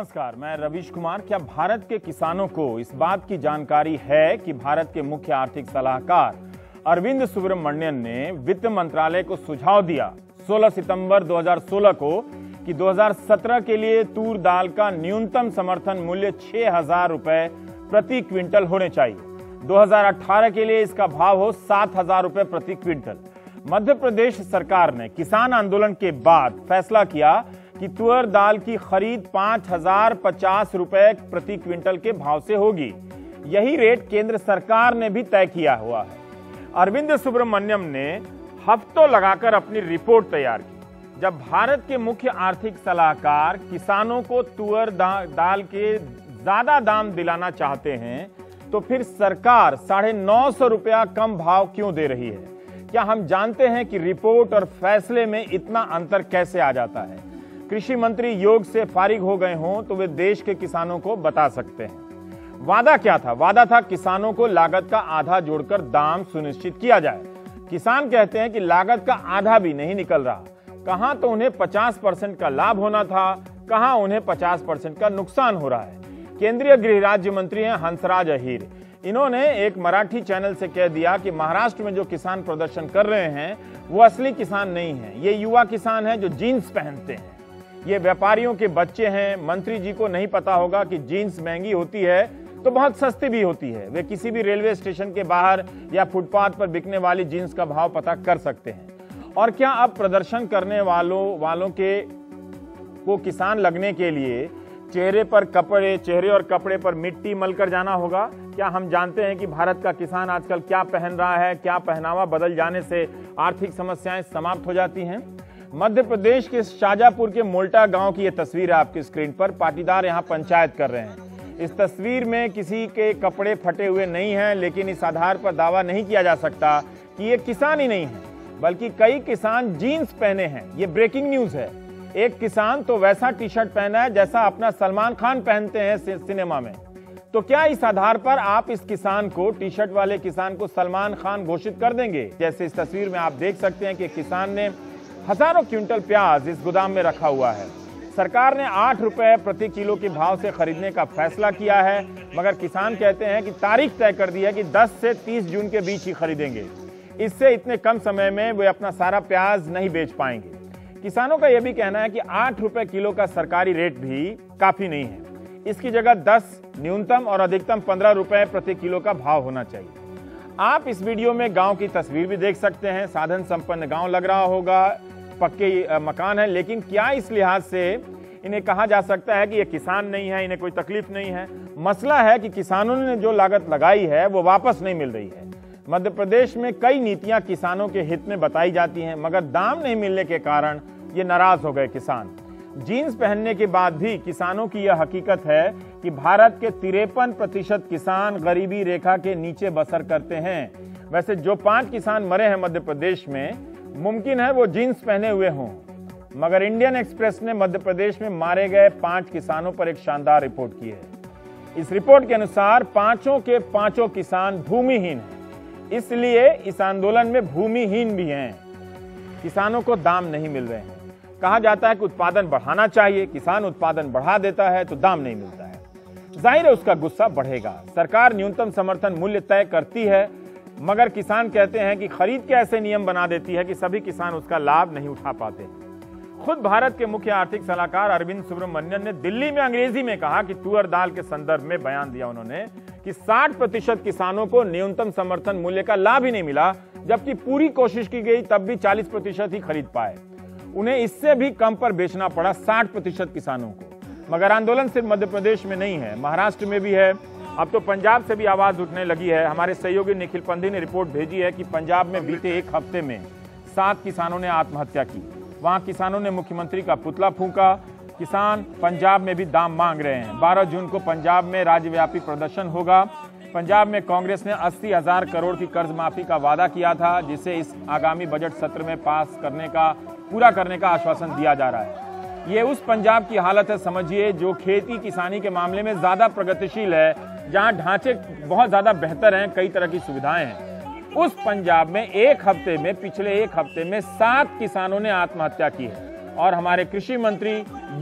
नमस्कार मैं रवीश कुमार क्या भारत के किसानों को इस बात की जानकारी है कि भारत के मुख्य आर्थिक सलाहकार अरविंद सुब्रमण्यन ने वित्त मंत्रालय को सुझाव दिया 16 सितंबर 2016 को कि 2017 के लिए तूर दाल का न्यूनतम समर्थन मूल्य छह हजार रूपए प्रति क्विंटल होने चाहिए 2018 के लिए इसका भाव हो सात हजार रूपए प्रति क्विंटल मध्य प्रदेश सरकार ने किसान आंदोलन के बाद फैसला किया कि तुअर दाल की खरीद पाँच हजार पचास रुपए प्रति क्विंटल के भाव से होगी यही रेट केंद्र सरकार ने भी तय किया हुआ है अरविंद सुब्रमण्यम ने हफ्तों लगाकर अपनी रिपोर्ट तैयार की जब भारत के मुख्य आर्थिक सलाहकार किसानों को तुअर दा, दाल के ज्यादा दाम दिलाना चाहते हैं तो फिर सरकार साढ़े नौ सौ रुपया कम भाव क्यों दे रही है क्या हम जानते हैं कि रिपोर्ट और फैसले में इतना अंतर कैसे आ जाता है कृषि मंत्री योग से फारिग हो गए हों तो वे देश के किसानों को बता सकते हैं वादा क्या था वादा था किसानों को लागत का आधा जोड़कर दाम सुनिश्चित किया जाए किसान कहते हैं कि लागत का आधा भी नहीं निकल रहा कहां तो उन्हें 50 परसेंट का लाभ होना था कहां उन्हें 50 परसेंट का नुकसान हो रहा है केंद्रीय गृह राज्य मंत्री हैं हंसराज अहीर इन्होंने एक मराठी चैनल से कह दिया कि महाराष्ट्र में जो किसान प्रदर्शन कर रहे हैं वो असली किसान नहीं है ये युवा किसान है जो जीन्स पहनते हैं ये व्यापारियों के बच्चे हैं मंत्री जी को नहीं पता होगा कि जीन्स महंगी होती है तो बहुत सस्ती भी होती है वे किसी भी रेलवे स्टेशन के बाहर या फुटपाथ पर बिकने वाली जीन्स का भाव पता कर सकते हैं और क्या अब प्रदर्शन करने वालों वालों के को किसान लगने के लिए चेहरे पर कपड़े चेहरे और कपड़े पर मिट्टी मल कर जाना होगा क्या हम जानते हैं कि भारत का किसान आजकल क्या पहन रहा है क्या पहनावा बदल जाने से आर्थिक समस्याएं समाप्त हो जाती हैं मध्य प्रदेश के शाजापुर के मोल्टा गांव की यह तस्वीर है आपकी स्क्रीन पर पाटीदार यहां पंचायत कर रहे हैं इस तस्वीर में किसी के कपड़े फटे हुए नहीं हैं लेकिन इस आधार पर दावा नहीं किया जा सकता कि ये किसान ही नहीं है बल्कि कई किसान जीन्स पहने हैं ये ब्रेकिंग न्यूज है एक किसान तो वैसा टी शर्ट पहना है जैसा अपना सलमान खान पहनते हैं सिनेमा में तो क्या इस आधार पर आप इस किसान को टी शर्ट वाले किसान को सलमान खान घोषित कर देंगे जैसे इस तस्वीर में आप देख सकते हैं कि किसान ने हजारों क्विंटल प्याज इस गोदाम में रखा हुआ है सरकार ने आठ रुपए प्रति किलो के भाव से खरीदने का फैसला किया है मगर किसान कहते हैं कि तारीख तय कर दी है कि 10 से 30 जून के बीच ही खरीदेंगे इससे इतने कम समय में वे अपना सारा प्याज नहीं बेच पाएंगे किसानों का यह भी कहना है कि आठ रुपए किलो का सरकारी रेट भी काफी नहीं है इसकी जगह दस न्यूनतम और अधिकतम पंद्रह रुपए प्रति किलो का भाव होना चाहिए आप इस वीडियो में गांव की तस्वीर भी देख सकते हैं साधन संपन्न गांव लग रहा होगा पक्के मकान है लेकिन क्या इस लिहाज से इन्हें कहा जा सकता है कि ये किसान नहीं है इन्हें कोई तकलीफ नहीं है मसला है कि किसानों ने जो लागत लगाई है वो वापस नहीं मिल रही है मध्य प्रदेश में कई नीतियां किसानों के हित में बताई जाती हैं मगर दाम नहीं मिलने के कारण ये नाराज हो गए किसान जीन्स पहनने के बाद भी किसानों की यह हकीकत है कि भारत के तिरपन प्रतिशत किसान गरीबी रेखा के नीचे बसर करते हैं वैसे जो पांच किसान मरे हैं मध्य प्रदेश में मुमकिन है वो जीन्स पहने हुए हों मगर इंडियन एक्सप्रेस ने मध्य प्रदेश में मारे गए पांच किसानों पर एक शानदार रिपोर्ट की है इस रिपोर्ट के अनुसार पांचों के पांचों किसान भूमिहीन है इसलिए इस आंदोलन में भूमिहीन भी हैं किसानों को दाम नहीं मिल रहे हैं कहा जाता है कि उत्पादन बढ़ाना चाहिए किसान उत्पादन बढ़ा देता है तो दाम नहीं मिलता है जाहिर है उसका गुस्सा बढ़ेगा सरकार न्यूनतम समर्थन मूल्य तय करती है मगर किसान कहते हैं कि खरीद के ऐसे नियम बना देती है कि सभी किसान उसका लाभ नहीं उठा पाते खुद भारत के मुख्य आर्थिक सलाहकार अरविंद सुब्रमण्यन ने दिल्ली में अंग्रेजी में कहा कि तुअर दाल के संदर्भ में बयान दिया उन्होंने कि 60 प्रतिशत किसानों को न्यूनतम समर्थन मूल्य का लाभ ही नहीं मिला जबकि पूरी कोशिश की गई तब भी 40 प्रतिशत ही खरीद पाए उन्हें इससे भी कम पर बेचना पड़ा साठ प्रतिशत किसानों को मगर आंदोलन सिर्फ मध्य प्रदेश में नहीं है महाराष्ट्र में भी है अब तो पंजाब से भी आवाज उठने लगी है हमारे सहयोगी निखिल पंधी ने रिपोर्ट भेजी है कि पंजाब में बीते एक हफ्ते में सात किसानों ने आत्महत्या की वहां किसानों ने मुख्यमंत्री का पुतला फूका किसान पंजाब में भी दाम मांग रहे हैं बारह जून को पंजाब में राज्यव्यापी प्रदर्शन होगा पंजाब में कांग्रेस ने अस्सी हजार करोड़ की कर्ज माफी का वादा किया था जिसे इस आगामी बजट सत्र में पास करने का पूरा करने का आश्वासन दिया जा रहा है ये उस पंजाब की हालत है समझिए जो खेती किसानी के मामले में ज़्यादा प्रगतिशील है जहाँ ढांचे बहुत ज़्यादा बेहतर हैं कई तरह की सुविधाएं हैं उस पंजाब में एक हफ्ते में पिछले एक हफ्ते में सात किसानों ने आत्महत्या की है और हमारे कृषि मंत्री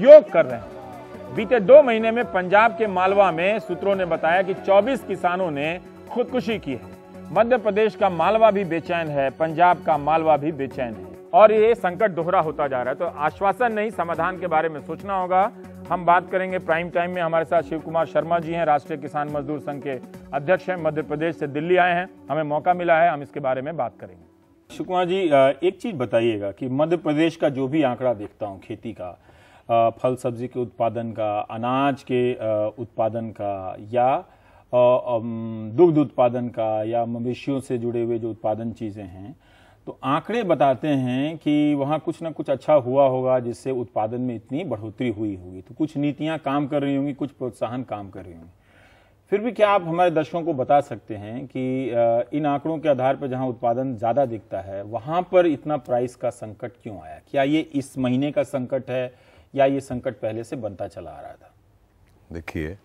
योग कर रहे हैं बीते दो महीने में पंजाब के मालवा में सूत्रों ने बताया कि 24 किसानों ने खुदकुशी की है मध्य प्रदेश का मालवा भी बेचैन है पंजाब का मालवा भी बेचैन है और ये संकट दोहरा होता जा रहा है तो आश्वासन नहीं समाधान के बारे में सोचना होगा हम बात करेंगे प्राइम टाइम में हमारे साथ शिव कुमार शर्मा जी हैं राष्ट्रीय किसान मजदूर संघ के अध्यक्ष हैं मध्य प्रदेश से दिल्ली आए हैं हमें मौका मिला है हम इसके बारे में बात करेंगे शिव कुमार जी एक चीज़ बताइएगा कि मध्य प्रदेश का जो भी आंकड़ा देखता हूँ खेती का फल सब्जी के उत्पादन का अनाज के उत्पादन का या दुग्ध उत्पादन का या मवेशियों से जुड़े हुए जो उत्पादन चीज़ें हैं तो आंकड़े बताते हैं कि वहाँ कुछ ना कुछ अच्छा हुआ होगा जिससे उत्पादन में इतनी बढ़ोतरी हुई होगी तो कुछ नीतियाँ काम कर रही होंगी कुछ प्रोत्साहन काम कर रही होंगी फिर भी क्या आप हमारे दर्शकों को बता सकते हैं कि इन आंकड़ों के आधार पर जहां उत्पादन ज़्यादा दिखता है वहां पर इतना प्राइस का संकट क्यों आया क्या ये इस महीने का संकट है या ये संकट पहले से बनता चला आ रहा था देखिए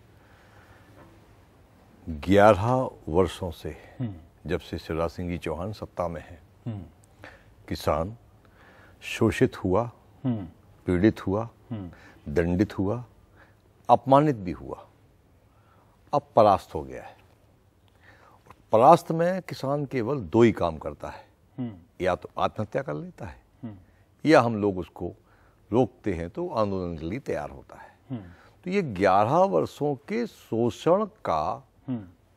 ग्यारह वर्षों से हम्म। जब से शिवराज सिंह जी चौहान सत्ता में हैं किसान शोषित हुआ पीड़ित हुआ दंडित हुआ अपमानित भी हुआ अब परास्त हो गया है परास्त में किसान केवल दो ही काम करता है या तो आत्महत्या कर लेता है या हम लोग उसको रोकते हैं तो आंदोलन के लिए तैयार होता है तो ये ग्यारह वर्षों के शोषण का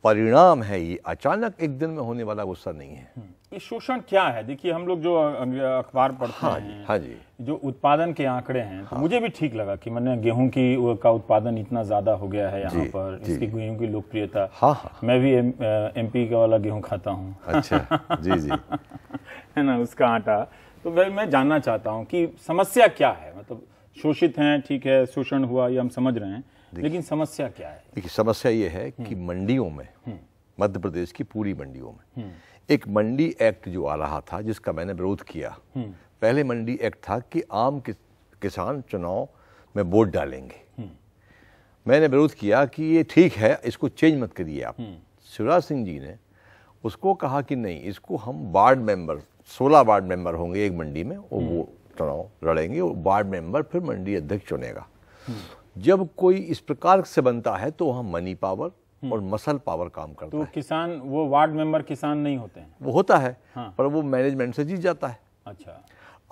परिणाम है ये अचानक एक दिन में होने वाला गुस्सा नहीं है ये शोषण क्या है देखिए हम लोग जो अखबार पढ़ते हाँ, हैं हाँ जी जो उत्पादन के आंकड़े हैं तो हाँ, तो मुझे भी ठीक लगा कि मैंने गेहूं की का उत्पादन इतना ज्यादा हो गया है यहाँ पर इसकी गेहूं की लोकप्रियता हाँ, हाँ, मैं भी एम, एमपी का वाला गेहूं खाता हूँ अच्छा जी जी है ना उसका आटा तो वह मैं जानना चाहता हूँ कि समस्या क्या है मतलब शोषित है ठीक है शोषण हुआ ये हम समझ रहे हैं लेकिन समस्या क्या है देखिए समस्या ये है कि हम्म। मंडियों में हम्म। मध्य प्रदेश की पूरी मंडियों में हम्म। एक मंडी एक्ट जो आ रहा था जिसका मैंने विरोध किया हम्म। पहले मंडी एक्ट था कि आम कि, किसान चुनाव में वोट डालेंगे हम्म। मैंने विरोध किया कि ये ठीक है इसको चेंज मत करिए आप हम्म। शिवराज सिंह जी ने उसको कहा कि नहीं इसको हम वार्ड मेंबर 16 वार्ड मेंबर होंगे एक मंडी में वो चुनाव लड़ेंगे और वार्ड मेंबर फिर मंडी अध्यक्ष चुनेगा जब कोई इस प्रकार से बनता है तो वहाँ मनी पावर हम्म। और मसल पावर काम करता तो है किसान वो वार्ड मेंबर किसान नहीं होते हैं वो होता है हाँ। पर वो मैनेजमेंट से जीत जाता है अच्छा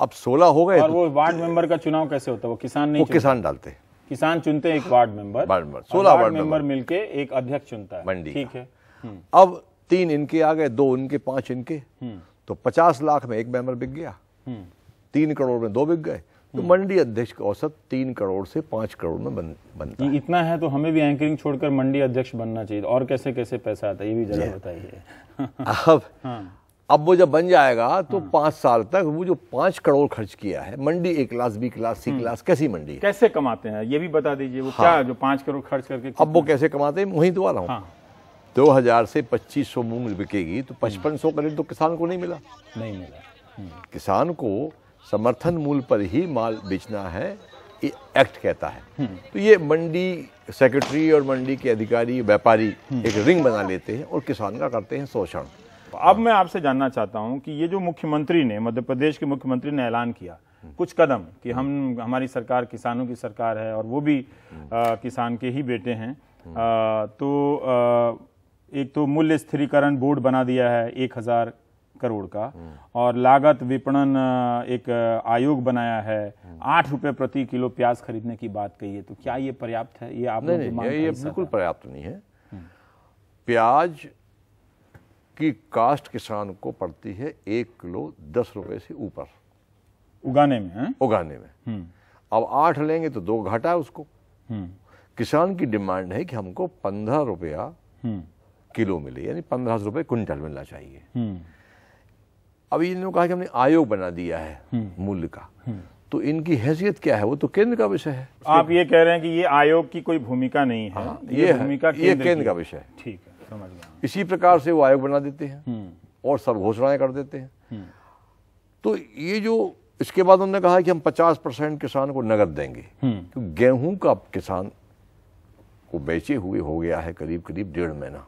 अब सोलह हो गए और तो वो वार्ड मेंबर का चुनाव कैसे होता है वो किसान नहीं वो किसान डालते हैं किसान चुनते हैं एक वार्ड मेंबर वार्ड मेंबर सोलह वार्ड मेंबर मिलकर एक अध्यक्ष चुनता है मंडी ठीक है हम्म। अब तीन इनके आ गए दो इनके पांच इनके हम्म। तो पचास लाख में एक मेंबर बिक गया तीन करोड़ में दो बिक गए तो हम्म। मंडी अध्यक्ष का औसत तीन करोड़ से पाँच करोड़ में बन बनता है इतना है तो हमें भी एंकरिंग छोड़कर मंडी अध्यक्ष बनना चाहिए और कैसे कैसे पैसा आता है ये भी जरा बताइए अब हाँ। अब वो जब बन जाएगा तो हाँ। पांच साल तक वो जो पांच करोड़ खर्च किया है मंडी A class B class C class हम्म। कैसी मंडी है? कैसे कमाते हैं ये भी बता दीजिए वो हाँ। क्या जो पांच करोड़ खर्च करके अब वो कैसे कमाते हैं वहीं तो आ रहा हूँ हाँ। दो हजार से पच्चीस सौ मूंग बिकेगी तो पचपन सौ करेट तो किसान को नहीं मिला नहीं मिला हम्म। किसान को समर्थन मूल्य पर ही माल बेचना है ये एक्ट कहता है तो ये मंडी सेक्रेटरी और मंडी के अधिकारी व्यापारी एक रिंग बना लेते हैं और किसान का करते हैं शोषण अब मैं आपसे जानना चाहता हूं कि ये जो मुख्यमंत्री ने मध्य प्रदेश के मुख्यमंत्री ने ऐलान किया कुछ कदम कि हम हमारी सरकार किसानों की सरकार है और वो भी आ, किसान के ही बेटे हैं आ, तो आ, एक तो मूल्य स्थिरीकरण बोर्ड बना दिया है एक हजार करोड़ का और लागत विपणन एक आयोग बनाया है आठ रुपए प्रति किलो प्याज खरीदने की बात कही है तो क्या ये पर्याप्त है ये आप नहीं, नहीं ये, ये बिल्कुल पर्याप्त नहीं है हम्म। प्याज की कास्ट किसान को पड़ती है एक किलो दस रुपए से ऊपर उगाने में है? उगाने में हम्म। अब आठ लेंगे तो दो घाटा है उसको हम्म। किसान की डिमांड है कि हमको पंद्रह रुपया किलो मिले यानी पंद्रह सौ रुपये कुंटल मिलना चाहिए अब इन्होंने कहा कि हमने आयोग बना दिया है हम्म। मूल्य का हम्म। तो इनकी हैसियत क्या है वो तो केंद्र का विषय है आप ये कह रहे हैं कि ये आयोग की कोई भूमिका नहीं है हाँ, ये, ये भूमिका ये केंद्र का विषय है ठीक है समझ गया इसी प्रकार से वो आयोग बना देते हैं हम्म। और सब घोषणाएं कर देते हैं तो ये जो इसके बाद उन्होंने कहा कि हम 50 परसेंट किसान को नगद देंगे तो गेहूं का किसान को बेचे हुए हो गया है करीब करीब डेढ़ महीना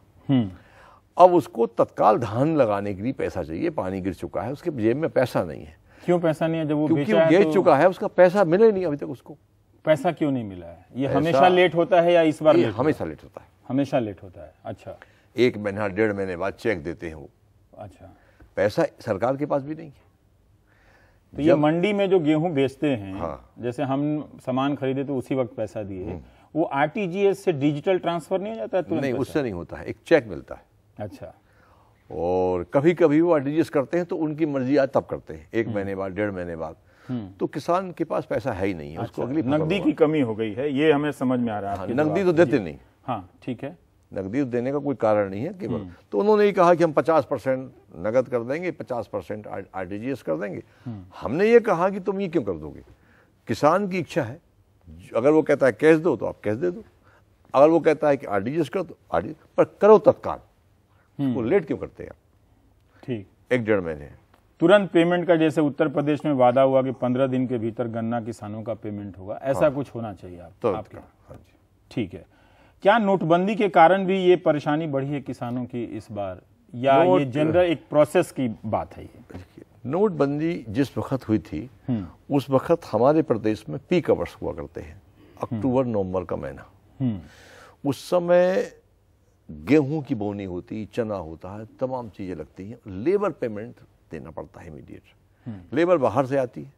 अब उसको तत्काल धान लगाने के लिए पैसा चाहिए पानी गिर चुका है उसके जेब में पैसा नहीं है क्यों पैसा नहीं है जब वो क्योंकि वो बेच तो... चुका है उसका पैसा मिले नहीं अभी तक उसको पैसा क्यों नहीं मिला है ये हमेशा लेट होता है या इस बार लेट हमेशा लेट होता है हमेशा लेट होता है अच्छा एक महीना डेढ़ महीने बाद चेक देते हैं वो अच्छा पैसा सरकार के पास भी नहीं है तो ये मंडी में जो गेहूं बेचते हैं हाँ। जैसे हम सामान खरीदे तो उसी वक्त पैसा दिए हम्म। वो आरटीजीएस से डिजिटल ट्रांसफर नहीं हो जाता है नहीं उससे नहीं होता है एक चेक मिलता है अच्छा और कभी कभी वो आरटीजीएस करते हैं तो उनकी मर्जी आज तब करते हैं एक हम्म। महीने बाद डेढ़ महीने बाद हम्म। तो किसान के पास पैसा है ही नहीं है अच्छा, उसको अगली नकदी की कमी हो गई है ये हमें समझ में आ रहा है हाँ, नकदी तो देते नहीं हाँ ठीक है नकदी तो देने का कोई कारण नहीं है केवल हम्म। तो उन्होंने ही कहा कि हम 50 परसेंट नकद कर देंगे 50 परसेंट आरटीजीएस कर देंगे हमने ये कहा कि तुम ये क्यों कर दोगे किसान की इच्छा है अगर वो कहता है कैश दो तो आप कैश दे दो अगर वो कहता है कि आरटीजीएस कर दो आरटीजीएस पर करो तत्काल हम्म। वो लेट क्यों करते हैं ठीक एक डेढ़ महीने तुरंत पेमेंट का जैसे उत्तर प्रदेश में वादा हुआ कि पंद्रह दिन के भीतर गन्ना किसानों का पेमेंट होगा ऐसा हाँ, कुछ होना चाहिए आप, तो हाँ ठीक है क्या नोटबंदी के कारण भी ये परेशानी बढ़ी है किसानों की इस बार या ये जनरल एक प्रोसेस की बात है ये नोटबंदी जिस वक्त हुई थी हम्म। उस वक्त हमारे प्रदेश में पीक अवर्स हुआ करते हैं हम्म। अक्टूबर नवंबर का महीना उस समय गेहूं की बोनी होती चना होता है तमाम चीज़ें लगती हैं लेबर पेमेंट देना पड़ता है इमीडिएट हम्म। लेबर बाहर से आती है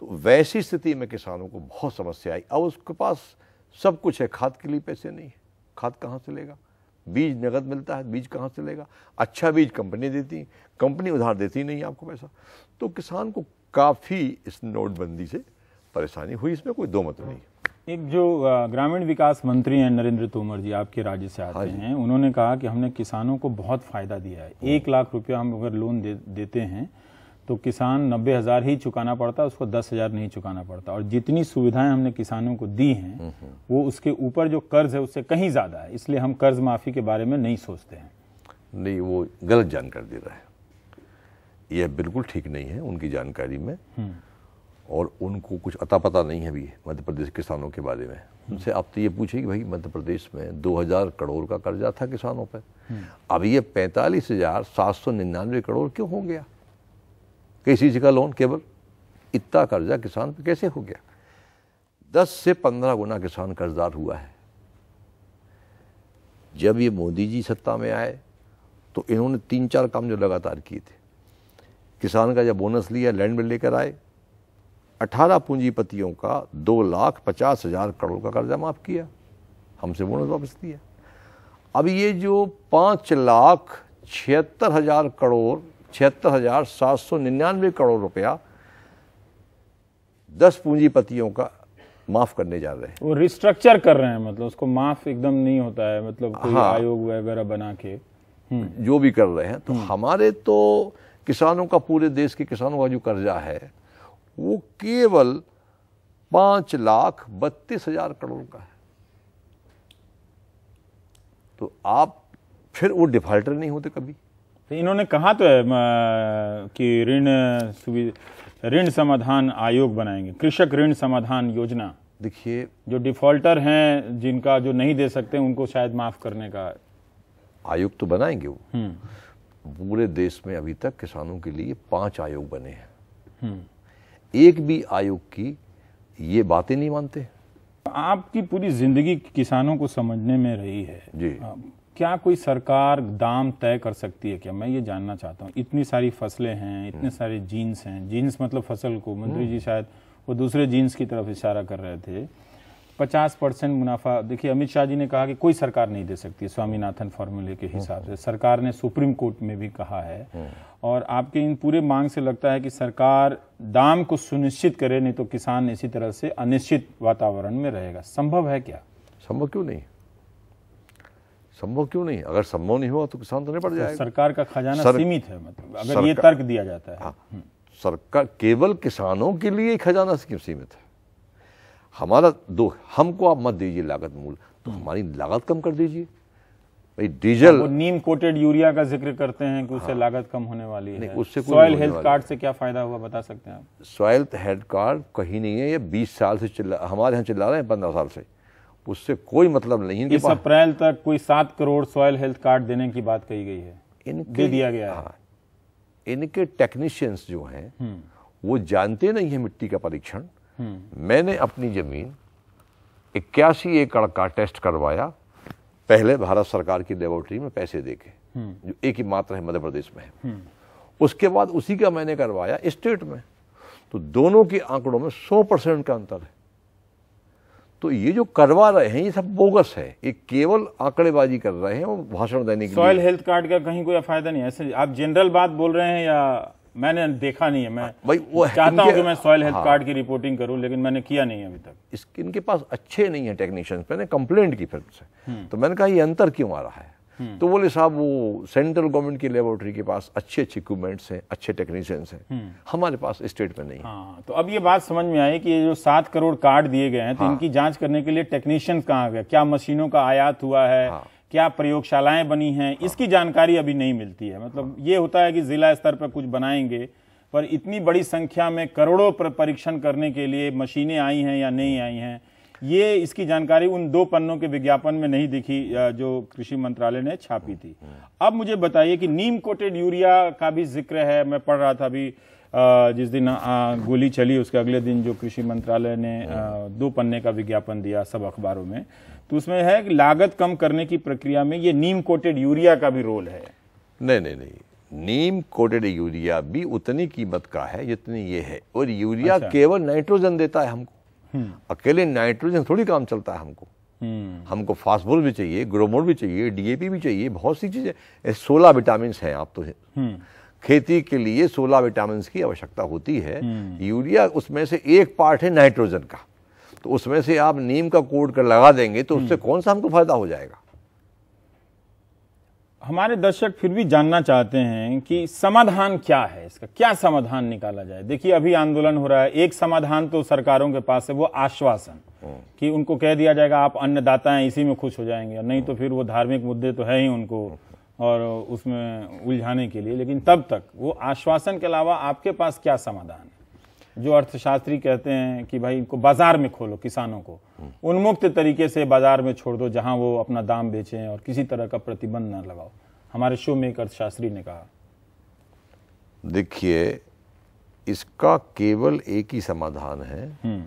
तो वैसी स्थिति में किसानों को बहुत समस्या आई अब उसके पास सब कुछ है खाद के लिए पैसे नहीं खाद कहाँ से लेगा बीज नगद मिलता है बीज कहाँ से लेगा अच्छा बीज कंपनी देती कंपनी उधार देती नहीं आपको पैसा तो किसान को काफ़ी इस नोटबंदी से परेशानी हुई इसमें कोई दो मत मतलब नहीं एक जो ग्रामीण विकास मंत्री हैं नरेंद्र तोमर जी आपके राज्य से आते हाँ हैं उन्होंने कहा कि हमने किसानों को बहुत फायदा दिया है हाँ। एक लाख रुपया हम अगर लोन दे, देते हैं तो किसान नब्बे हजार ही चुकाना पड़ता है उसको दस हजार नहीं चुकाना पड़ता और जितनी सुविधाएं हमने किसानों को दी हैं हम्म, हम्म। वो उसके ऊपर जो कर्ज है उससे कहीं ज्यादा है इसलिए हम कर्ज माफी के बारे में नहीं सोचते हैं नहीं वो गलत जानकारी दे रहा है यह बिल्कुल ठीक नहीं है उनकी जानकारी में हम्म। और उनको कुछ अता पता नहीं है अभी मध्य प्रदेश किसानों के बारे में उनसे आप तो ये पूछे कि भाई मध्य प्रदेश में 2000 करोड़ का कर्जा था किसानों पर हम्म। अब ये पैंतालीस हजार सात सौ निन्यानवे करोड़ क्यों हो गया किसी का लोन केवल इतना कर्जा किसान पर कैसे हो गया दस से पंद्रह गुना किसान कर्जदार हुआ है जब ये मोदी जी सत्ता में आए तो इन्होंने तीन चार काम जो लगातार किए थे किसान का जब बोनस लिया लैंड में लेकर आए अठारह पूंजीपतियों का दो लाख पचास हजार करोड़ का कर्जा माफ किया हमसे बोनस वापस दिया अब ये जो पांच लाख छिहत्तर हजार करोड़ छिहत्तर हजार सात सौ निन्यानवे करोड़ रुपया दस पूंजीपतियों का माफ करने जा रहे हैं वो रिस्ट्रक्चर कर रहे हैं मतलब उसको माफ एकदम नहीं होता है मतलब हाँ, आयोग वगैरह बना के हम्म। जो भी कर रहे हैं तो हम्म। हमारे तो किसानों का पूरे देश के किसानों का जो कर्जा है वो केवल पांच लाख बत्तीस हजार करोड़ का है तो आप फिर वो डिफॉल्टर नहीं होते कभी तो इन्होंने कहा तो है कि ऋण ऋण समाधान आयोग बनाएंगे कृषक ऋण समाधान योजना देखिए जो डिफॉल्टर हैं जिनका जो नहीं दे सकते उनको शायद माफ करने का आयोग तो बनाएंगे वो हम्म। पूरे देश में अभी तक किसानों के लिए पांच आयोग बने हैं हम्म। एक भी आयोग की ये बातें नहीं मानते आपकी पूरी जिंदगी किसानों को समझने में रही है जी क्या कोई सरकार दाम तय कर सकती है क्या मैं ये जानना चाहता हूँ इतनी सारी फसलें हैं इतने हम्म। सारे जीन्स हैं जीन्स मतलब फसल को मंत्री जी हम्म। शायद वो दूसरे जीन्स की तरफ इशारा कर रहे थे 50 परसेंट मुनाफा देखिए अमित शाह जी ने कहा कि कोई सरकार नहीं दे सकती स्वामीनाथन फॉर्मूले के हिसाब से सरकार ने सुप्रीम कोर्ट में भी कहा है और आपके इन पूरे मांग से लगता है कि सरकार दाम को सुनिश्चित करे नहीं तो किसान इसी तरह से अनिश्चित वातावरण में रहेगा संभव है क्या संभव क्यों नहीं संभव क्यों नहीं अगर संभव नहीं हुआ तो किसान तो नहीं पड़ तो जाएगा सरकार का खजाना सर... सीमित है मतलब अगर ये तर्क दिया जाता है हाँ। सरकार केवल किसानों के लिए खजाना सीमित है हमारा दो हमको आप मत दीजिए लागत मूल तो हमारी लागत कम कर दीजिए भाई डीजल नीम कोटेड यूरिया का जिक्र करते हैं कि उससे हाँ, लागत कम होने वाली है उससे सॉयल हेल्थ कार्ड से क्या फायदा हुआ बता सकते हैं आप सॉयल हेल्थ कार्ड कहीं नहीं है ये 20 साल से चला हमारे यहाँ चला रहे हैं पंद्रह साल से उससे कोई मतलब नहीं है इस अप्रैल तक कोई सात करोड़ सॉयल हेल्थ कार्ड देने की बात कही गई है इनके, दे दिया गया है हाँ, इनके टेक्नीशियंस जो हैं हम्म। वो जानते नहीं है मिट्टी का परीक्षण मैंने अपनी ज़मीन इक्यासी एकड़ का टेस्ट करवाया पहले भारत सरकार की लेबोरेटरी में पैसे देके जो एक ही मात्र है मध्य प्रदेश में उसके बाद उसी का मैंने करवाया स्टेट में तो दोनों के आंकड़ों में 100 परसेंट का अंतर है तो ये जो करवा रहे हैं ये सब बोगस है ये केवल आंकड़ेबाजी कर रहे हैं और भाषण देने के लिए हेल्थ कार्ड का कहीं कोई फायदा नहीं है आप जनरल बात बोल रहे हैं या मैंने देखा नहीं है मैं हाँ, भाई वो चाहता हूँ कि मैं सॉयल हेल्थ कार्ड की रिपोर्टिंग करूँ लेकिन मैंने किया नहीं है अभी तक इस इनके पास अच्छे नहीं है टेक्नीशियंस मैंने कंप्लेंट की फिर से हम्म। तो मैंने कहा ये अंतर क्यों आ रहा है हम्म। तो बोले साहब वो सेंट्रल गवर्नमेंट की लेबोरेटरी के पास अच्छे अच्छे इक्विपमेंट्स हैं अच्छे टेक्नीशियंस हैं हम्म। हमारे पास स्टेट में नहीं हाँ, हाँ, तो अब ये बात समझ में आई कि ये जो सात करोड़ कार्ड दिए गए हैं तो हाँ, इनकी जांच करने के लिए टेक्नीशियंस कहाँ गए क्या मशीनों का आयात हुआ है हाँ, क्या प्रयोगशालाएं बनी हैं इसकी जानकारी अभी नहीं मिलती है मतलब ये होता है कि जिला स्तर पर कुछ बनाएंगे पर इतनी बड़ी संख्या में करोड़ों पर परीक्षण करने के लिए मशीनें आई हैं या नहीं आई हैं ये इसकी जानकारी उन दो पन्नों के विज्ञापन में नहीं दिखी जो कृषि मंत्रालय ने छापी थी अब मुझे बताइए कि नीम कोटेड यूरिया का भी जिक्र है मैं पढ़ रहा था अभी जिस दिन गोली चली उसके अगले दिन जो कृषि मंत्रालय ने दो पन्ने का विज्ञापन दिया सब अखबारों में तो उसमें है कि लागत कम करने की प्रक्रिया में ये नीम कोटेड यूरिया का भी रोल है नहीं नहीं नहीं नीम कोटेड यूरिया भी उतनी कीमत का है जितनी ये है और यूरिया अच्छा। केवल नाइट्रोजन देता है हमको हम्म। अकेले नाइट्रोजन थोड़ी काम चलता है हमको हम्म। हमको फास्फोरस भी चाहिए ग्रोमोर भी चाहिए डीएपी भी चाहिए बहुत सी चीज़ें सोलह विटामिन हैं आप तो हम्म। खेती के लिए सोलह विटामिन की आवश्यकता होती है यूरिया उसमें से एक पार्ट है नाइट्रोजन का तो उसमें से आप नीम का कोड कर लगा देंगे तो उससे हम्म। कौन सा हमको फायदा हो जाएगा हमारे दर्शक फिर भी जानना चाहते हैं कि समाधान क्या है इसका क्या समाधान निकाला जाए देखिए अभी आंदोलन हो रहा है एक समाधान तो सरकारों के पास है वो आश्वासन हम्म। कि उनको कह दिया जाएगा आप अन्नदाता हैं इसी में खुश हो जाएंगे नहीं तो हम्म। फिर वो धार्मिक मुद्दे तो है ही उनको और उसमें उलझाने के लिए लेकिन तब तक वो आश्वासन के अलावा आपके पास क्या समाधान है जो अर्थशास्त्री कहते हैं कि भाई इनको बाजार में खोलो किसानों को उन्मुक्त तरीके से बाजार में छोड़ दो जहां वो अपना दाम बेचें और किसी तरह का प्रतिबंध न लगाओ हमारे शो में एक अर्थशास्त्री ने कहा देखिए इसका केवल एक ही समाधान है हम्म।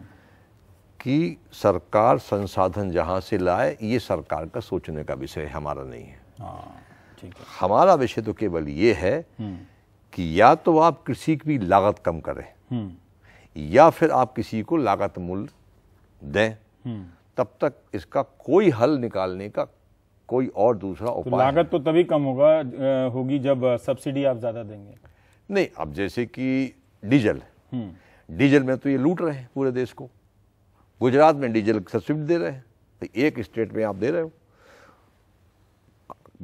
कि सरकार संसाधन जहां से लाए ये सरकार का सोचने का विषय हमारा नहीं है हाँ, ठीक है हमारा विषय तो केवल ये है हम्म। कि या तो आप कृषि की लागत कम करें हम्म। या फिर आप किसी को लागत मूल्य दें हम्म। तब तक इसका कोई हल निकालने का कोई और दूसरा तो उपाय तो लागत तो तभी कम होगा होगी जब सब्सिडी आप ज्यादा देंगे नहीं अब जैसे कि डीजल हम्म। डीजल में तो ये लूट रहे हैं पूरे देश को गुजरात में डीजल सब्सिडी दे रहे हैं तो एक स्टेट में आप दे रहे हो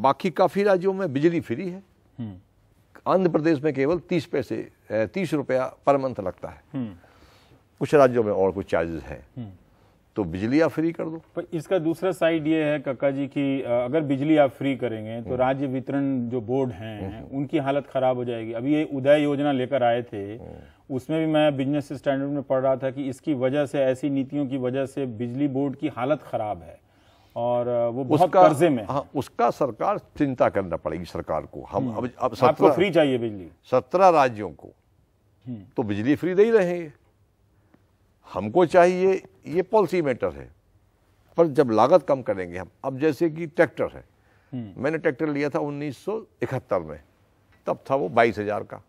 बाकी काफ़ी राज्यों में बिजली फ्री है हम्म। आंध्र प्रदेश में केवल तीस पैसे तीस रुपया पर मंथ लगता है हम्म। कुछ राज्यों में और कुछ चार्जेस हैं हम्म। तो बिजली आप फ्री कर दो पर इसका दूसरा साइड ये है कक्का जी की अगर बिजली आप फ्री करेंगे तो हम्म। राज्य वितरण जो बोर्ड हैं उनकी हालत खराब हो जाएगी अभी ये उदय योजना लेकर आए थे उसमें भी मैं बिजनेस स्टैंडर्ड में पढ़ रहा था कि इसकी वजह से ऐसी नीतियों की वजह से बिजली बोर्ड की हालत खराब है और वो बहुत कर्जे में हाँ उसका सरकार चिंता करना पड़ेगी सरकार को हम हम्म। अब अब सत्रह फ्री चाहिए बिजली सत्रह राज्यों को हम्म। तो बिजली फ्री ही रहेंगे हमको चाहिए ये पॉलिसी मैटर है पर जब लागत कम करेंगे हम अब जैसे कि ट्रैक्टर है हम्म। मैंने ट्रैक्टर लिया था उन्नीस में तब था वो बाईस हजार का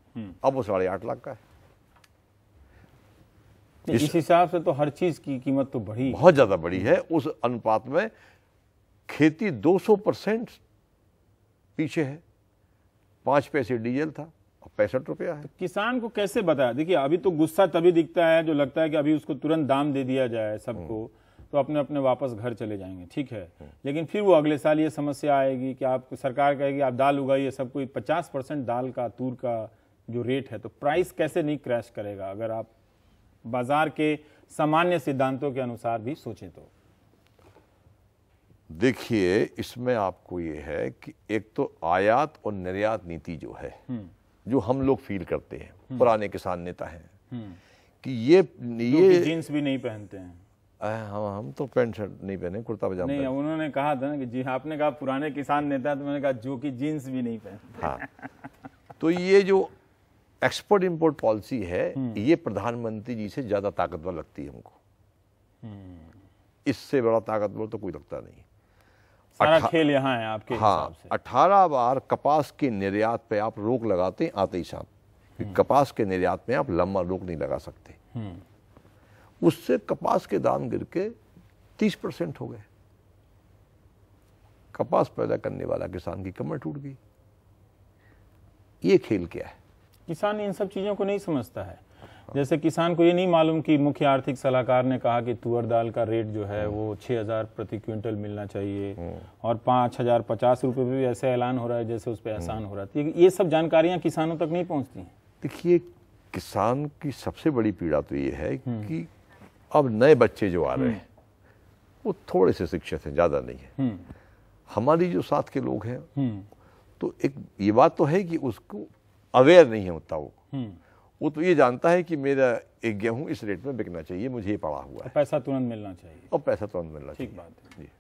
अब वो साढ़े आठ लाख का है इस हिसाब से तो हर चीज की कीमत तो बढ़ी बहुत ज्यादा बढ़ी है उस अनुपात में खेती 200 परसेंट पीछे है पांच पैसे डीजल था और पैंसठ रुपया है तो किसान को कैसे बताया देखिए अभी तो गुस्सा तभी दिखता है जो लगता है कि अभी उसको तुरंत दाम दे दिया जाए सबको तो अपने अपने वापस घर चले जाएंगे ठीक है लेकिन फिर वो अगले साल ये समस्या आएगी कि आप सरकार कहेगी आप दाल उगाइए सबको पचास परसेंट दाल का तूर का जो रेट है तो प्राइस कैसे नहीं क्रैश करेगा अगर आप बाजार के सामान्य सिद्धांतों के अनुसार भी सोचें तो देखिए इसमें आपको ये है कि एक तो आयात और निर्यात नीति जो है हम्म। जो हम लोग फील करते हैं हम्म। पुराने किसान नेता हैं हम्म। कि ये ये जींस भी नहीं पहनते हैं आ, हम हम तो पैंट शर्ट नहीं पहने कुर्ता पजामा नहीं उन्होंने कहा था ना कि जी आपने कहा पुराने किसान नेता तो मैंने कहा जो कि जीन्स भी नहीं पहनते हाँ तो ये जो एक्सपोर्ट इम्पोर्ट पॉलिसी है ये प्रधानमंत्री जी से ज्यादा ताकतवर लगती है हमको इससे बड़ा ताकतवर तो कोई लगता नहीं सारा खेल यहाँ है आपके हाँ अठारह बार कपास के निर्यात पे आप रोक लगाते आते ही साथ हम्म। कपास के निर्यात में आप लंबा रोक नहीं लगा सकते हम्म। उससे कपास के दाम गिर के तीस परसेंट हो गए कपास पैदा करने वाला किसान की कमर टूट गई ये खेल क्या है किसान इन सब चीजों को नहीं समझता है हाँ। जैसे किसान को ये नहीं मालूम कि मुख्य आर्थिक सलाहकार ने कहा कि तुअर दाल का रेट जो है वो 6000 हज़ार प्रति क्विंटल मिलना चाहिए हम्म। और पाँच हज़ार पचास रुपये भी ऐसे ऐलान हो रहा है जैसे उस पर एहसान हम्म। हो रहा है तो ये सब जानकारियाँ किसानों तक नहीं पहुँचती देखिए किसान की सबसे बड़ी पीड़ा तो ये है हम्म। कि अब नए बच्चे जो आ रहे हैं वो थोड़े से शिक्षित हैं ज़्यादा नहीं है हमारी जो साथ के लोग हैं तो एक ये बात तो है कि उसको अवेयर नहीं है होता वो वो तो ये जानता है कि मेरा एक गेहूँ इस रेट में बिकना चाहिए मुझे ये पड़ा हुआ है पैसा तुरंत मिलना चाहिए और पैसा तुरंत मिलना ठीक बात है जी